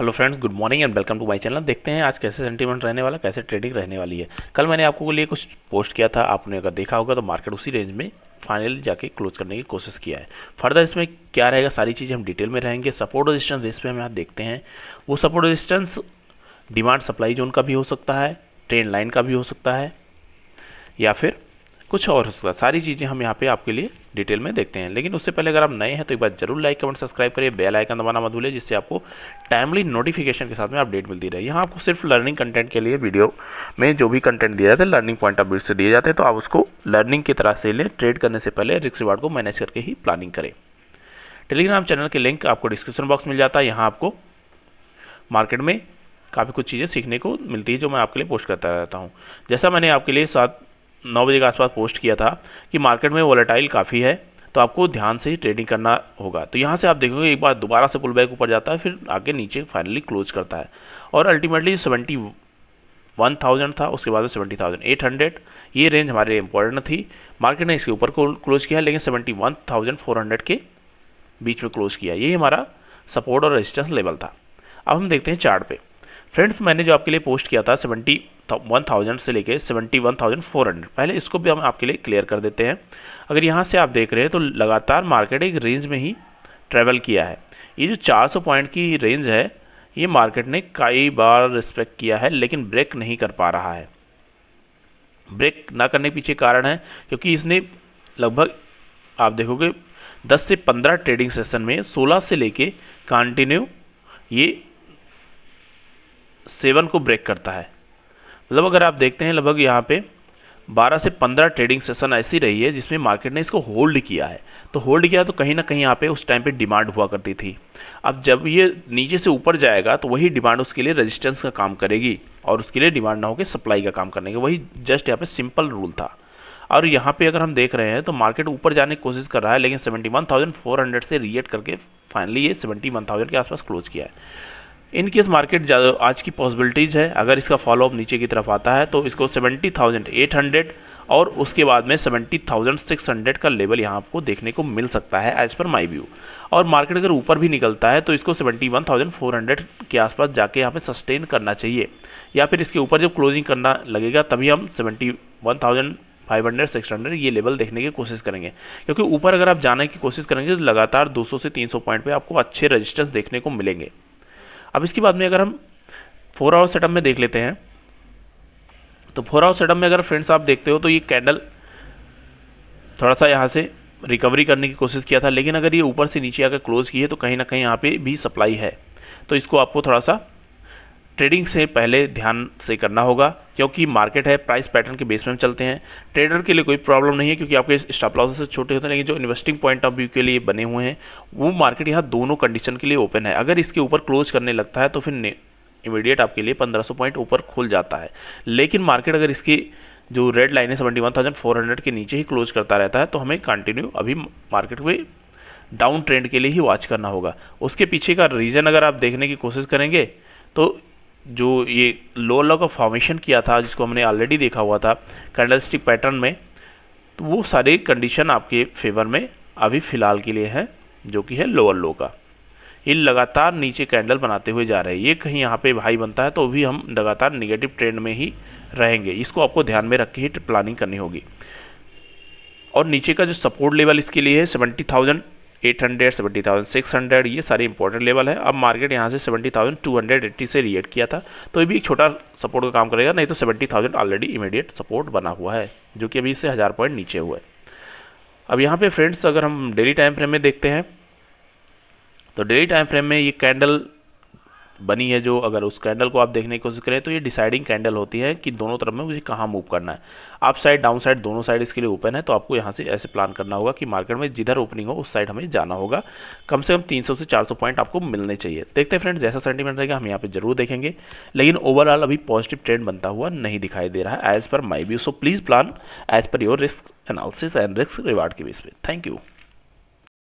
hello friends good morning and welcome to my channel देखते हैं आज कैसे सेंटीमेंट रहने वाला कैसे ट्रेडिंग रहने वाली है कल मैंने आपको लिए कुछ पोस्ट किया था आपने अगर देखा होगा तो मार्केट उसी रेंज में फाइनल जाके क्लोज करने की कोशिश किया है फर्दर इसमें क्या रहेगा सारी चीज़ें हम डिटेल में रहेंगे सपोर्ट रजिस्टेंस इस पर हम यहाँ देखते हैं वो support resistance demand supply zone का भी हो सकता है ट्रेन लाइन का भी हो सकता है या फिर कुछ और हो सकता है सारी चीज़ें हम यहाँ पे आपके लिए डिटेल में देखते हैं लेकिन उससे पहले अगर आप नए हैं तो एक बार जरूर लाइक कमेंट सब्सक्राइब करिए बेल आइकन दबाना मत भूलिए जिससे आपको टाइमली नोटिफिकेशन के साथ में अपडेट मिलती रहे यहाँ आपको सिर्फ लर्निंग कंटेंट के लिए वीडियो में जो भी कंटेंट दिया जाता है लर्निंग पॉइंट ऑफ व्यू से दिए जाते हैं तो आप उसको लर्निंग की तरह से लें ट्रेड करने से पहले रिक्स रिवार्ड को मैनेज करके ही प्लानिंग करें टेलीग्राम चैनल के लिंक आपको डिस्क्रिप्शन बॉक्स मिल जाता है यहाँ आपको मार्केट में काफ़ी कुछ चीज़ें सीखने को मिलती है जो मैं आपके लिए पोस्ट करता रहता हूँ जैसा मैंने आपके लिए साथ नौ बजे के आसपास पोस्ट किया था कि मार्केट में वॉलेटाइल काफ़ी है तो आपको ध्यान से ही ट्रेडिंग करना होगा तो यहाँ से आप देखोगे एक बार दोबारा से पुल बैक ऊपर जाता है फिर आगे नीचे फाइनली क्लोज करता है और अल्टीमेटली सेवेंटी वन थाउजेंड था उसके बाद सेवेंटी थाउजेंड एट हंड्रेड ये रेंज हमारे लिए इंपॉर्टेंट थी मार्केट ने इसके ऊपर क्लोज किया लेकिन seventy one thousand four hundred के बीच में क्लोज किया ये हमारा सपोर्ट और रेजिस्टेंस लेवल था अब हम देखते हैं चार्ट पे फ्रेंड्स मैंने जो आपके लिए पोस्ट किया था सेवेंटी वन थाउजेंड से लेके seventy one thousand four hundred पहले इसको भी हम आपके लिए क्लियर कर देते हैं अगर यहाँ से आप देख रहे हैं तो लगातार मार्केट एक रेंज में ही ट्रैवल किया है ये जो चार सौ पॉइंट की रेंज है ये मार्केट ने कई बार रिस्पेक्ट किया है लेकिन ब्रेक नहीं कर पा रहा है ब्रेक ना करने के पीछे कारण है क्योंकि इसने लगभग आप देखोगे दस से पंद्रह ट्रेडिंग सेशन में सोलह से लेके कंटिन्यू ये सेवन को ब्रेक करता है मतलब अगर आप देखते हैं लगभग यहाँ पे 12 से 15 ट्रेडिंग सेशन ऐसी रही है जिसमें मार्केट ने इसको होल्ड किया है तो होल्ड किया तो कहीं ना कहीं यहाँ पे उस टाइम पे डिमांड हुआ करती थी अब जब ये नीचे से ऊपर जाएगा तो वही डिमांड उसके लिए रेजिस्टेंस का काम करेगी और उसके लिए डिमांड ना होकर सप्लाई का काम करने वही जस्ट यहाँ पे सिंपल रूल था और यहाँ पे अगर हम देख रहे हैं तो मार्केट ऊपर जाने की कोशिश कर रहा है लेकिन सेवेंटी से रिएट करके फाइनली ये सेवेंटी के आसपास क्लोज किया है इन केस मार्केट ज़्यादा आज की पॉसिबिलिटीज़ है अगर इसका फॉलोअप नीचे की तरफ आता है तो इसको सेवेंटी थाउजेंड एट हंड्रेड और उसके बाद में सेवेंटी थाउजेंड सिक्स हंड्रेड का लेवल यहाँ आपको देखने को मिल सकता है एज़ पर माई व्यू और मार्केट अगर ऊपर भी निकलता है तो इसको seventy one thousand four hundred के आसपास जाके यहाँ पे सस्टेन करना चाहिए या फिर इसके ऊपर जब क्लोजिंग करना लगेगा तभी हम seventy one thousand five hundred six hundred ये लेवल देखने की कोशिश करेंगे क्योंकि ऊपर अगर आप जाने की कोशिश करेंगे तो लगातार दो सौ से तीन सौ पॉइंट पर आपको अच्छे रजिस्टेंस देखने को मिलेंगे अब इसके बाद में अगर हम फोर आवर सेटअप में देख लेते हैं तो फोर आवर सेटअप में अगर फ्रेंड्स आप देखते हो तो ये कैंडल थोड़ा सा यहाँ से रिकवरी करने की कोशिश किया था लेकिन अगर ये ऊपर से नीचे आकर क्लोज़ की है तो कहीं ना कहीं यहाँ पे भी सप्लाई है तो इसको आपको थोड़ा सा ट्रेडिंग से पहले ध्यान से करना होगा क्योंकि मार्केट है प्राइस पैटर्न के बेस में चलते हैं ट्रेडर के लिए कोई प्रॉब्लम नहीं है क्योंकि आपके स्टॉप लॉसेस छोटे होते हैं लेकिन जो इन्वेस्टिंग पॉइंट ऑफ व्यू के लिए बने हुए हैं वो मार्केट यहाँ दोनों कंडीशन के लिए ओपन है अगर इसके ऊपर क्लोज करने लगता है तो फिर इमीडिएट आपके लिए 1500 पॉइंट ऊपर खुल जाता है लेकिन मार्केट अगर इसकी जो रेड लाइन है seventy one thousand four hundred के नीचे ही क्लोज करता रहता है तो हमें कंटिन्यू अभी मार्केट में डाउन ट्रेंड के लिए ही वॉच करना होगा उसके पीछे का रीज़न अगर आप देखने की कोशिश करेंगे तो जो ये लो लो का फॉर्मेशन किया था जिसको हमने ऑलरेडी देखा हुआ था कैंडलस्टिक पैटर्न में तो वो सारे कंडीशन आपके फेवर में अभी फ़िलहाल के लिए है जो कि है लोअर लो का ये लगातार नीचे कैंडल बनाते हुए जा रहे हैं ये कहीं यहाँ पे भाई बनता है तो भी हम लगातार निगेटिव ट्रेंड में ही रहेंगे इसको आपको ध्यान में रख के ही प्लानिंग करनी होगी और नीचे का जो सपोर्ट लेवल इसके लिए है seventy thousand eight hundred seventy thousand six hundred ये सारे इंपॉर्टेंट लेवल है अब मार्केट यहाँ से seventy thousand two hundred eighty से रिएक्ट किया था तो ये भी एक छोटा सपोर्ट का काम करेगा नहीं तो seventy thousand already immediate support बना हुआ है जो कि अभी इससे हज़ार पॉइंट नीचे हुआ है अब यहाँ पे फ्रेंड्स अगर हम डेली टाइम फ्रेम में देखते हैं तो डेली टाइम फ्रेम में ये कैंडल बनी है जो अगर उस कैंडल को आप देखने की कोशिश करें तो ये डिसाइडिंग कैंडल होती है कि दोनों तरफ में मुझे कहाँ मूव करना है अप साइड डाउन साइड दोनों साइड इसके लिए ओपन है तो आपको यहाँ से ऐसे प्लान करना होगा कि मार्केट में जिधर ओपनिंग हो उस साइड हमें जाना होगा कम से कम 300 से 400 पॉइंट आपको मिलने चाहिए देखते हैं फ्रेंड्स जैसा सेंटीमेंट रहेगा हम यहाँ पर जरूर देखेंगे लेकिन ओवरऑल अभी पॉजिटिव ट्रेंड बनता हुआ नहीं दिखाई दे रहा है as per my view so please plan as per your risk analysis and risk reward के बेस में थैंक यू